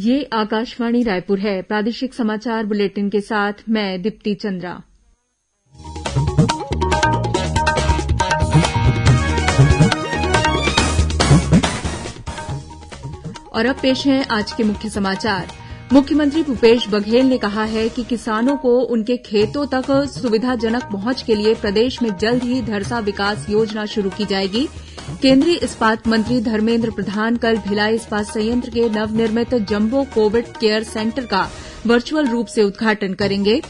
ये आकाशवाणी रायपुर है प्रादेशिक समाचार बुलेटिन के साथ मैं दीप्ति चंद्रा और अब पेश हैं आज के मुख्य समाचार मुख्यमंत्री भूपेश बघेल ने कहा है कि किसानों को उनके खेतों तक सुविधाजनक पहुंच के लिए प्रदेश में जल्द ही धरसा विकास योजना शुरू की जाएगी केंद्रीय इस्पात मंत्री धर्मेन्द्र प्रधान कल भिलाई इस्पात संयंत्र के नवनिर्मित जम्बो कोविड केयर सेंटर का वर्चुअल रूप से उद्घाटन करेंगे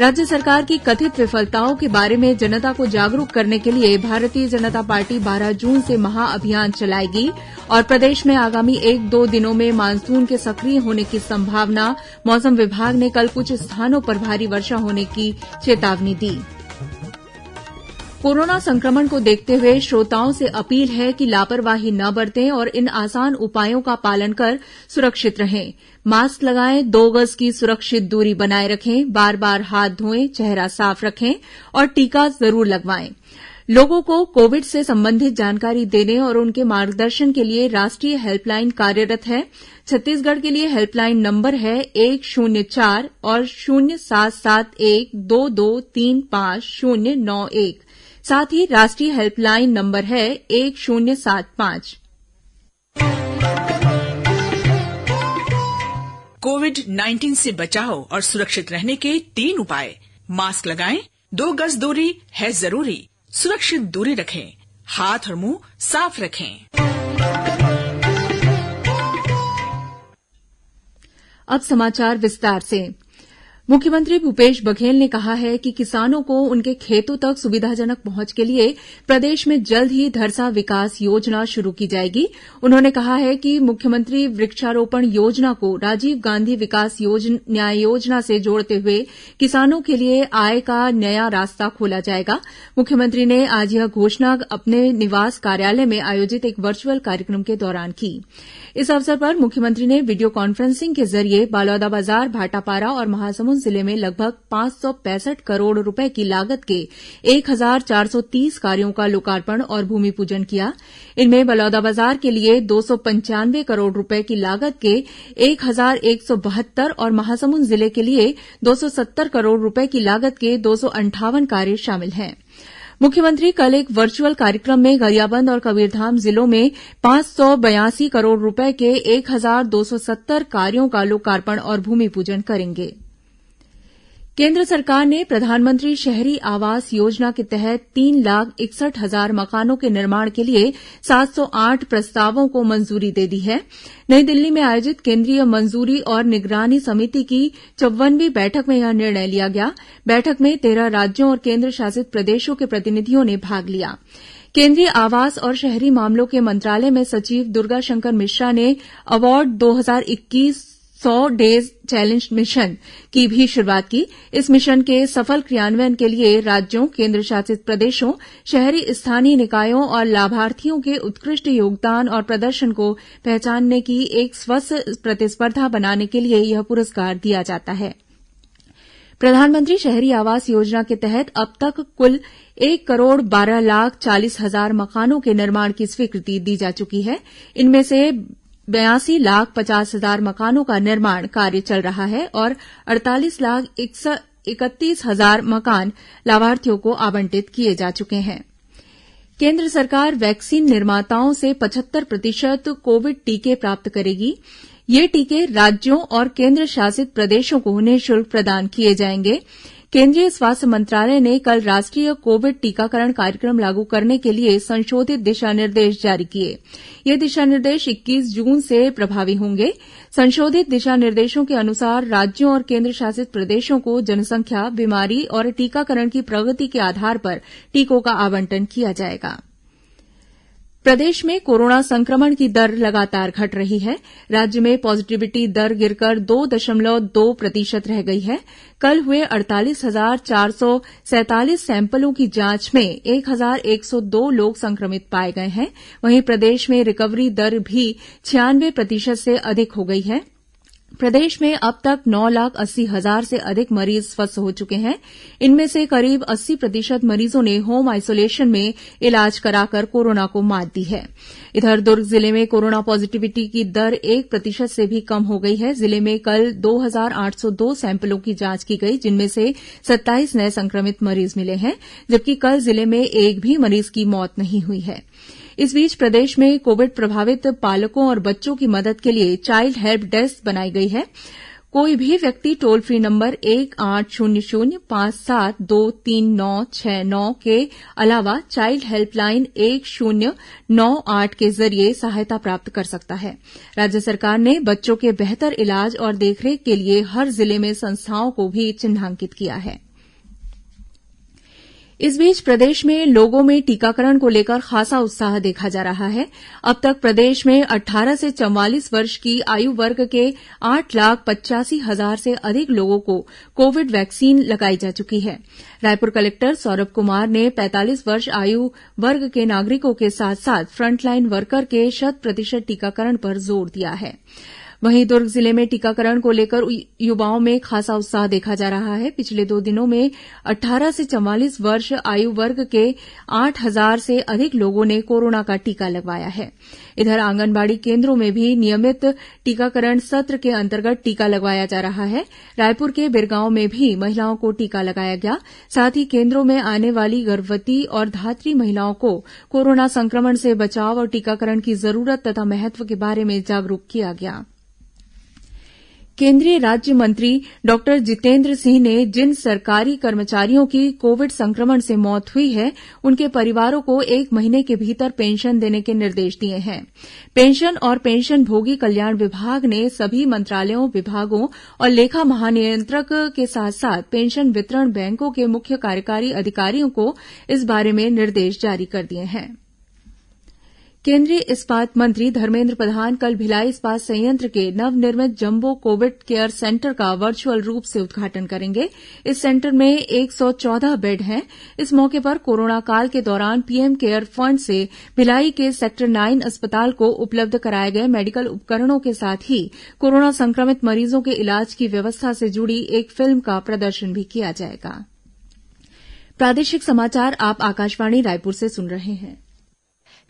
राज्य सरकार की कथित विफलताओं के बारे में जनता को जागरूक करने के लिए भारतीय जनता पार्टी बारह जून से महाअभियान चलाएगी और प्रदेश में आगामी एक दो दिनों में मानसून के सक्रिय होने की संभावना मौसम विभाग ने कल कुछ स्थानों पर भारी वर्षा होने की चेतावनी दी है कोरोना संक्रमण को देखते हुए श्रोताओं से अपील है कि लापरवाही न बरतें और इन आसान उपायों का पालन कर सुरक्षित रहें मास्क लगाएं दो गज की सुरक्षित दूरी बनाए रखें बार बार हाथ धोएं चेहरा साफ रखें और टीका जरूर लगवाएं लोगों को कोविड से संबंधित जानकारी देने और उनके मार्गदर्शन के लिए राष्ट्रीय हेल्पलाइन कार्यरत है छत्तीसगढ़ के लिए हेल्पलाइन नंबर है एक शून्य चार और शून्य सात सात एक दो दो तीन पांच शून्य नौ एक साथ ही राष्ट्रीय हेल्पलाइन नंबर है एक शून्य सात पांच कोविड नाइन्टीन से बचाव और सुरक्षित रहने के तीन उपाय मास्क लगाएं, दो गज दूरी है जरूरी सुरक्षित दूरी रखें हाथ और मुंह साफ रखें अब समाचार विस्तार से मुख्यमंत्री भूपेश बघेल ने कहा है कि किसानों को उनके खेतों तक सुविधाजनक पहुंच के लिए प्रदेश में जल्द ही धरसा विकास योजना शुरू की जाएगी उन्होंने कहा है कि मुख्यमंत्री वृक्षारोपण योजना को राजीव गांधी विकास न्याय योजना से जोड़ते हुए किसानों के लिए आय का नया रास्ता खोला जाएगा मुख्यमंत्री ने आज यह घोषणा अपने निवास कार्यालय में आयोजित एक वर्चुअल कार्यक्रम के दौरान कीं इस अवसर पर मुख्यमंत्री ने वीडियो कॉन्फ्रेंसिंग के जरिये बलौदाबाजार भाटापारा और महासमुंद जिले में लगभग पांच सौ पैंसठ करोड़ रूपये की लागत के एक हजार चार सौ तीस कार्यो का लोकार्पण और भूमिपूजन किया इनमें बलौदाबाजार के लिए दो सौ पंचानवे करोड़ रूपये की लागत के एक हजार एक सौ बहत्तर और महासमुंद जिले के लिए दो सौ सत्तर करोड़ रूपये की लागत के दो सौ अंठावन कार्य शामिल हैं मुख्यमंत्री कल एक वर्चुअल कार्यक्रम में गरियाबंद और कबीरधाम जिलों में पांच सौ बयासी करोड़ रूपये के एक हजार दो सौ सत्तर कार्यों का लोकार्पण और भूमिपूजन करेंगे केन्द्र सरकार ने प्रधानमंत्री शहरी आवास योजना के तहत तीन लाख इकसठ हजार मकानों के निर्माण के लिए सात सौ आठ प्रस्तावों को मंजूरी दे दी है नई दिल्ली में आयोजित केन्द्रीय मंजूरी और निगरानी समिति की चौवनवीं बैठक में यह निर्णय लिया गया बैठक में तेरह राज्यों और केन्द्रशासित प्रदेशों के प्रतिनिधियों ने भाग लिया केन्द्रीय आवास और शहरी मामलों के मंत्रालय में सचिव दुर्गा शंकर मिश्रा ने अवार्ड दो हजार इक्कीस सौ डेज चैलेंज मिशन की भी शुरूआत की इस मिशन के सफल क्रियान्वयन के लिए राज्यों केन्द्रशासित प्रदेशों शहरी स्थानीय निकायों और लाभार्थियों के उत्कृष्ट योगदान और प्रदर्शन को पहचानने की एक स्वस्थ प्रतिस्पर्धा बनाने के लिए यह पुरस्कार दिया जाता है प्रधानमंत्री शहरी आवास योजना के तहत अब तक कुल एक करोड़ बारह लाख चालीस हजार मकानों के निर्माण की स्वीकृति दी जा चुकी है इनमें से बयासी लाख पचास हजार मकानों का निर्माण कार्य चल रहा है और अड़तालीस लाख इकतीस हजार मकान लाभार्थियों को आवंटित किए जा चुके हैं केन्द्र सरकार वैक्सीन निर्माताओं से पचहत्तर प्रतिशत कोविड टीके प्राप्त करेगी ये टीके राज्यों और केन्द्रशासित प्रदेशों को निःशुल्क प्रदान किए जाएंगे केंद्रीय स्वास्थ्य मंत्रालय ने कल राष्ट्रीय कोविड टीकाकरण कार्यक्रम लागू करने के लिए संशोधित दिशा निर्देश जारी किये ये दिशा निर्देश इक्कीस जून से प्रभावी होंगे संशोधित दिशा निर्देशों के अनुसार राज्यों और केन्द्रशासित प्रदेशों को जनसंख्या बीमारी और टीकाकरण की प्रगति के आधार पर टीकों का आवंटन किया जाएगा कोरोना प्रदेश प्रदेश में कोरोना संक्रमण की दर लगातार घट रही है राज्य में पॉजिटिविटी दर गिरकर दो दशमलव दो प्रतिशत रह गई है कल हुए अड़तालीस हजार चार सौ सैंतालीस सैंपलों की जांच में एक हजार एक सौ दो लोग संक्रमित पाए गए हैं वहीं प्रदेश में रिकवरी दर भी छियानवे प्रतिशत से अधिक हो गई है प्रदेश में अब तक नौ लाख अस्सी हजार से अधिक मरीज स्वस्थ हो चुके हैं इनमें से करीब अस्सी प्रतिशत मरीजों ने होम आइसोलेशन में इलाज कराकर कोरोना को मात दी है इधर दुर्ग जिले में कोरोना पॉजिटिविटी की दर एक प्रतिशत से भी कम हो गई है जिले में कल दो हजार आठ सौ दो सैंपलों की जांच की गई जिनमें से सत्ताईस नये संक्रमित मरीज मिले हैं जबकि कल जिले में एक भी मरीज की मौत नहीं हुई है इस बीच प्रदेश में कोविड प्रभावित पालकों और बच्चों की मदद के लिए चाइल्ड हेल्प डेस्क बनाई गई है कोई भी व्यक्ति टोल फ्री नंबर एक आठ शून्य शून्य पांच सात दो तीन नौ छह नौ के अलावा चाइल्ड हेल्पलाइन एक शून्य नौ आठ के जरिए सहायता प्राप्त कर सकता है राज्य सरकार ने बच्चों के बेहतर इलाज और देखरेख के लिए हर जिले में संस्थाओं को भी चिन्हांकित किया है इस बीच प्रदेश में लोगों में टीकाकरण को लेकर खासा उत्साह देखा जा रहा है अब तक प्रदेश में अट्ठारह से 44 वर्ष की आयु वर्ग के आठ लाख पचासी हजार से अधिक लोगों को कोविड वैक्सीन लगाई जा चुकी है रायपुर कलेक्टर सौरभ कुमार ने पैंतालीस वर्ष आयु वर्ग के नागरिकों के साथ साथ फ्रंटलाइन वर्कर के शत प्रतिशत टीकाकरण पर जोर दिया है वहीं दुर्ग जिले में टीकाकरण को लेकर युवाओं में खासा उत्साह देखा जा रहा है पिछले दो दिनों में अट्ठारह से 44 वर्ष आयु वर्ग के आठ हजार से अधिक लोगों ने कोरोना का टीका लगवाया है इधर आंगनबाड़ी केन्द्रों में भी नियमित टीकाकरण सत्र के अंतर्गत टीका लगवाया जा रहा है रायपुर के बिरगांव में भी महिलाओं को टीका लगाया गया साथ ही केन्द्रों में आने वाली गर्भवती और धात्री महिलाओं को कोरोना संक्रमण से बचाव और टीकाकरण की जरूरत तथा महत्व के बारे में जागरूक किया गया केंद्रीय राज्य मंत्री डॉक्टर जितेन्द्र सिंह ने जिन सरकारी कर्मचारियों की कोविड संक्रमण से मौत हुई है उनके परिवारों को एक महीने के भीतर पेंशन देने के निर्देश दिए हैं पेंशन और पेंशनभोगी कल्याण विभाग ने सभी मंत्रालयों विभागों और लेखा महानियंत्रक के साथ साथ पेंशन वितरण बैंकों के मुख्य कार्यकारी अधिकारियों को इस बारे में निर्देश जारी कर दिए गए हैं केंद्रीय इस्पात मंत्री धर्मेन्द्र प्रधान कल भिलाई इस्पात संयंत्र के नवनिर्मित जम्बो कोविड केयर सेंटर का वर्चुअल रूप से उद्घाटन करेंगे इस सेंटर में एक सौ चौदह बेड हैं इस मौके पर कोरोना काल के दौरान पीएम केयर फंड से भिलाई के सेक्टर नाइन अस्पताल को उपलब्ध कराए गए मेडिकल उपकरणों के साथ ही कोरोना संक्रमित मरीजों के इलाज की व्यवस्था से जुड़ी एक फिल्म का प्रदर्शन भी किया जाएगा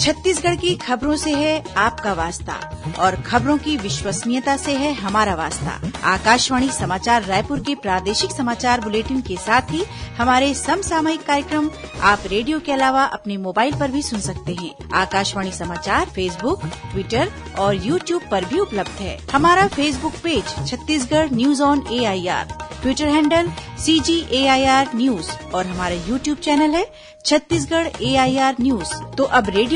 छत्तीसगढ़ की खबरों से है आपका वास्ता और खबरों की विश्वसनीयता से है हमारा वास्ता आकाशवाणी समाचार रायपुर के प्रादेशिक समाचार बुलेटिन के साथ ही हमारे समसामयिक कार्यक्रम आप रेडियो के अलावा अपने मोबाइल पर भी सुन सकते हैं आकाशवाणी समाचार फेसबुक ट्विटर और यूट्यूब पर भी उपलब्ध है हमारा Facebook page Chhattisgarh news on a Twitter handle C G A I R news और हमारा यूट्यूब चैनल है Chhattisgarh A I R news तो अब रेडियो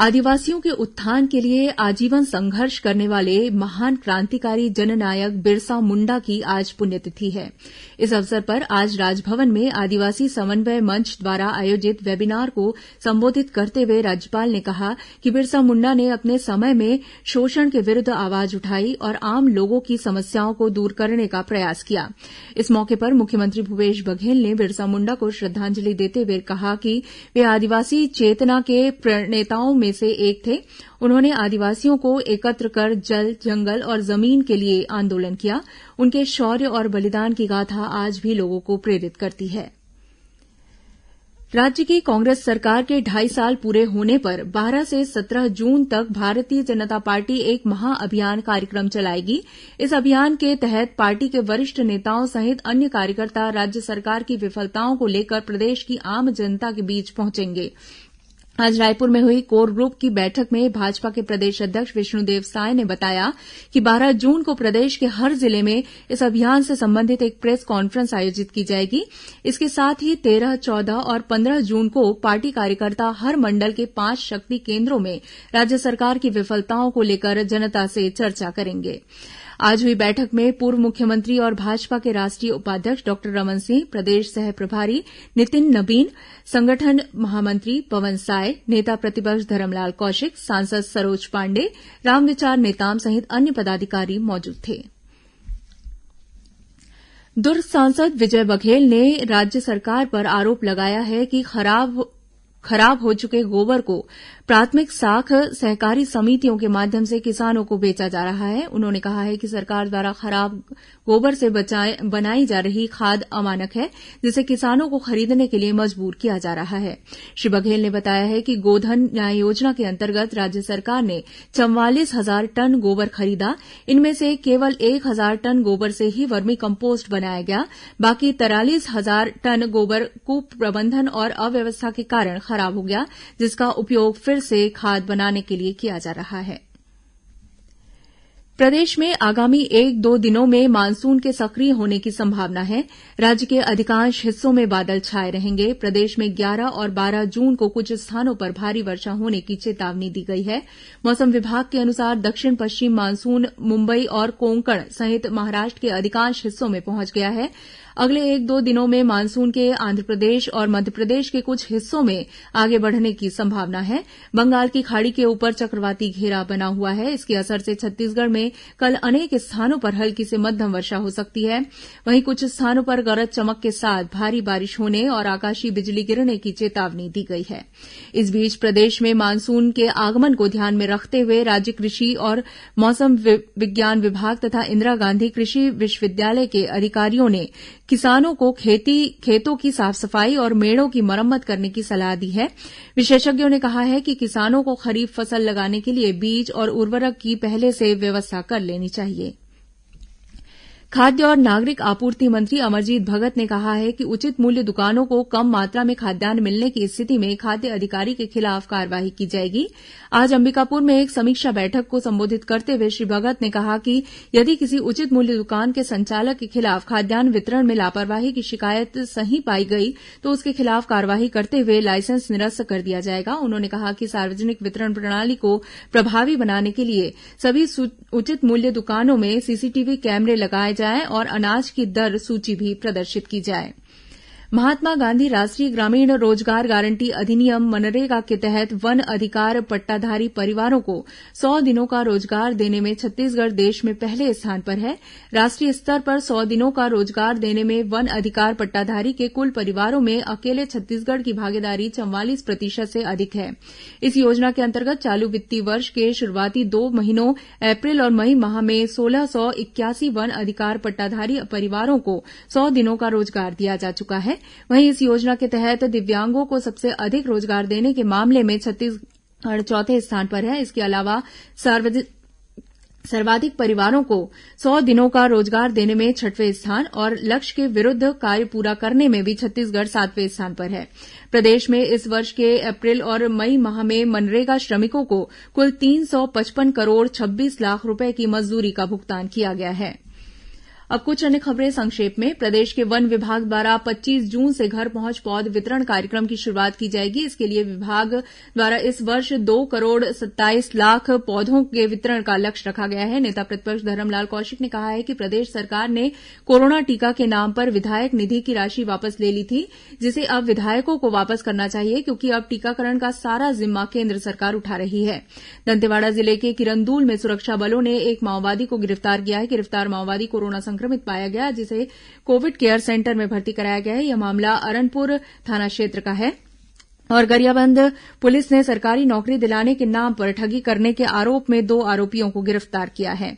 आदिवासियों के उत्थान के लिए आजीवन संघर्ष करने वाले महान क्रांतिकारी जननायक बिरसा मुंडा की आज पुण्यतिथि है इस अवसर पर आज राजभवन में आदिवासी समन्वय मंच द्वारा आयोजित वेबिनार को संबोधित करते हुए राज्यपाल ने कहा कि बिरसा मुंडा ने अपने समय में शोषण के विरूद्व आवाज उठाई और आम लोगों की समस्याओं को दूर करने का प्रयास किया इस मौके पर मुख्यमंत्री भूपेश बघेल ने बिरसा मुंडा को श्रद्धांजलि देते हुए कहा कि वे आदिवासी चेतना के प्रणेताओं में से एक थे उन्होंने आदिवासियों को एकत्र कर जल जंगल और जमीन के लिए आंदोलन किया उनके शौर्य और बलिदान की गाथा आज भी लोगों को प्रेरित करती है राज्य की कांग्रेस सरकार के ढाई साल पूरे होने पर 12 से 17 जून तक भारतीय जनता पार्टी एक महाअभियान कार्यक्रम चलाएगी इस अभियान के तहत पार्टी के वरिष्ठ नेताओं सहित अन्य कार्यकर्ता राज्य सरकार की विफलताओं को लेकर प्रदेश की आम जनता के बीच पहुंचेंगे आज रायपुर में हुई कोर ग्रुप की बैठक में भाजपा के प्रदेश अध्यक्ष विष्णुदेव साय ने बताया कि बारह जून को प्रदेश के हर जिले में इस अभियान से संबंधित एक प्रेस कॉन्फ्रेंस आयोजित की जाएगी इसके साथ ही तेरह चौदह और 15 जून को पार्टी कार्यकर्ता हर मंडल के पांच शक्ति केन्द्रों में राज्य सरकार की विफलताओं को लेकर जनता से चर्चा करेंगे आज हुई बैठक में पूर्व मुख्यमंत्री और भाजपा के राष्ट्रीय उपाध्यक्ष डॉक्टर रमन सिंह प्रदेश सह प्रभारी नितिन नबीन संगठन महामंत्री पवन साय नेता प्रतिपक्ष धरमलाल कौशिक सांसद सरोज पांडेय रामविचार नेताम सहित अन्य पदाधिकारी मौजूद थे दुर्ग सांसद विजय बघेल ने राज्य सरकार पर आरोप लगाया है कि खराब खराब हो चुके गोबर को प्राथमिक साख सहकारी समितियों के माध्यम से किसानों को बेचा जा रहा है उन्होंने कहा है कि सरकार द्वारा खराब गोबर से बनाई जा रही खाद अमानक है जिसे किसानों को खरीदने के लिए मजबूर किया जा रहा है श्री बघेल ने बताया है कि गोधन न्याय योजना के अंतर्गत राज्य सरकार ने चवालीस हजार टन गोबर खरीदा इनमें से केवल एक हजार टन गोबर से ही वर्मी कम्पोस्ट बनाया गया बाकी तैंतालीस हजार टन गोबर कुप्रबंधन और अव्यवस्था के कारण खराब हो गया जिसका उपयोग फिर से खाद बनाने के लिए किया जा रहा है प्रदेश में आगामी एक दो दिनों में मानसून के सक्रिय होने की संभावना है राज्य के अधिकांश हिस्सों में बादल छाए रहेंगे प्रदेश में 11 और 12 जून को कुछ स्थानों पर भारी वर्षा होने की चेतावनी दी गई है मौसम विभाग के अनुसार दक्षिण पश्चिम मानसून मुंबई और कोंकण सहित महाराष्ट्र के अधिकांश हिस्सों में पहुंच गया है अगले एक दो दिनों में मानसून के आंध्रप्रदेश और मध्यप्रदेश के कुछ हिस्सों में आगे बढ़ने की संभावना है बंगाल की खाड़ी के ऊपर चक्रवाती घेरा बना हुआ है इसके असर से छत्तीसगढ़ में कल अनेक स्थानों पर हल्की से मध्यम वर्षा हो सकती है वहीं कुछ स्थानों पर गरज चमक के साथ भारी बारिश होने और आकाशीय बिजली गिरने की चेतावनी दी गई है इस बीच प्रदेश में मानसून के आगमन को ध्यान में रखते हुए राज्य कृषि और मौसम विज्ञान विभाग तथा इंदिरा गांधी कृषि विश्वविद्यालय के अधिकारियों ने किसानों को खेतों की साफ सफाई और मेड़ों की मरम्मत करने की सलाह दी है विशेषज्ञों ने कहा है कि किसानों को खरीफ फसल लगाने के लिए बीज और उर्वरक की पहले से व्यवस्था कर लेनी चाहिए खाद्य और नागरिक आपूर्ति मंत्री अमरजीत भगत ने कहा है कि उचित मूल्य दुकानों को कम मात्रा में खाद्यान्न मिलने की स्थिति में खाद्य अधिकारी के खिलाफ कार्रवाई की जाएगी आज अंबिकापुर में एक समीक्षा बैठक को संबोधित करते हुए श्री भगत ने कहा कि यदि किसी उचित मूल्य दुकान के संचालक के खिलाफ खाद्यान्न वितरण में लापरवाही की शिकायत सही पाई गई तो उसके खिलाफ कार्रवाई करते हुए लाइसेंस निरस्त कर दिया जाएगा उन्होंने कहा कि सार्वजनिक वितरण प्रणाली को प्रभावी बनाने के लिए सभी उचित मूल्य दुकानों में सीसीटीवी कैमरे लगाए जाए और अनाज की दर सूची भी प्रदर्शित की जाये महात्मा गांधी राष्ट्रीय ग्रामीण रोजगार गारंटी अधिनियम मनरेगा के तहत वन अधिकार पट्टाधारी परिवारों को सौ दिनों का रोजगार देने में छत्तीसगढ़ देश में पहले स्थान पर है राष्ट्रीय स्तर पर सौ दिनों का रोजगार देने में वन अधिकार पट्टाधारी के कुल परिवारों में अकेले छत्तीसगढ़ की भागीदारी चवालीस प्रतिशत से अधिक है इस योजना के अंतर्गत चालू वित्तीय वर्ष के शुरूआती दो महीनों अप्रैल और मई माह में सोलह सौ इक्यासी वन अधिकार पट्टाधारी परिवारों को सौ दिनों का रोजगार दिया जा चुका है वहीं इस योजना के तहत दिव्यांगों को सबसे अधिक रोजगार देने के मामले में छत्तीसगढ़ चौथे स्थान पर है इसके अलावा सर्वाधिक परिवारों को सौ दिनों का रोजगार देने में छठवें स्थान और लक्ष्य के विरूद्व कार्य पूरा करने में भी छत्तीसगढ़ सातवें स्थान पर है प्रदेश में इस वर्ष के अप्रैल और मई माह में मनरेगा श्रमिकों को कुल तीन सौ पचपन करोड़ छब्बीस लाख रूपये की मजदूरी का भुगतान किया गया है अब कुछ अन्य खबरें संक्षेप में प्रदेश के वन विभाग द्वारा पच्चीस जून से घर पहुंच पौध वितरण कार्यक्रम की शुरूआत की जाएगी इसके लिए विभाग द्वारा इस वर्ष दो करोड़ सत्ताईस लाख पौधों के वितरण का लक्ष्य रखा गया है नेता प्रतिपक्ष धरमलाल कौशिक ने कहा है कि प्रदेश सरकार ने कोरोना टीका के नाम पर विधायक निधि की राशि वापस ले ली थी जिसे अब विधायकों को वापस करना चाहिए क्योंकि अब टीकाकरण का सारा जिम्मा केन्द्र सरकार उठा रही है दंतेवाड़ा जिले के किरंदुल में सुरक्षा बलों ने एक माओवादी को गिरफ्तार किया है गिरफ्तार माओवादी कोरोना संक्रमित पाया गया जिसे कोविड केयर सेंटर में भर्ती कराया गया है यह मामला अरनपुर थाना क्षेत्र का है और गरियाबंद पुलिस ने सरकारी नौकरी दिलाने के नाम पर ठगी करने के आरोप में दो आरोपियों को गिरफ्तार किया है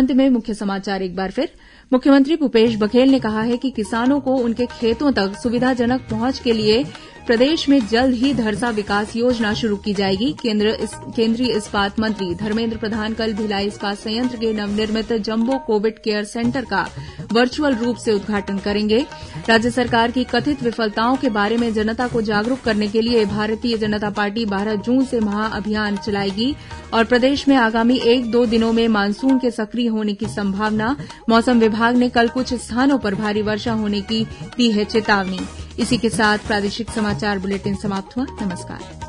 अंत में मुख्य समाचार एक बार फिर मुख्यमंत्री भूपेश बघेल ने कहा है कि किसानों को उनके खेतों तक सुविधाजनक पहुंच के लिए प्रदेश में जल्द ही धरसा विकास योजना शुरू की जाएगी केंद्रीय इस्पात मंत्री धर्मेन्द्र प्रधान कल भिलाई इस्पात संयंत्र के नवनिर्मित जम्बो कोविड केयर सेंटर का वर्चुअल रूप से उद्घाटन करेंगे राज्य सरकार की कथित विफलताओं के बारे में जनता को जागरूक करने के लिए भारतीय जनता पार्टी बारह जून से महाअभियान चलाएगी और प्रदेश में आगामी एक दो दिनों में मानसून के सक्रिय होने की संभावना मौसम विभाग ने कल कुछ स्थानों पर भारी वर्षा होने की दी है चेतावनी इसी के साथ प्रादेशिक समाचार बुलेटिन समाप्त हुआ नमस्कार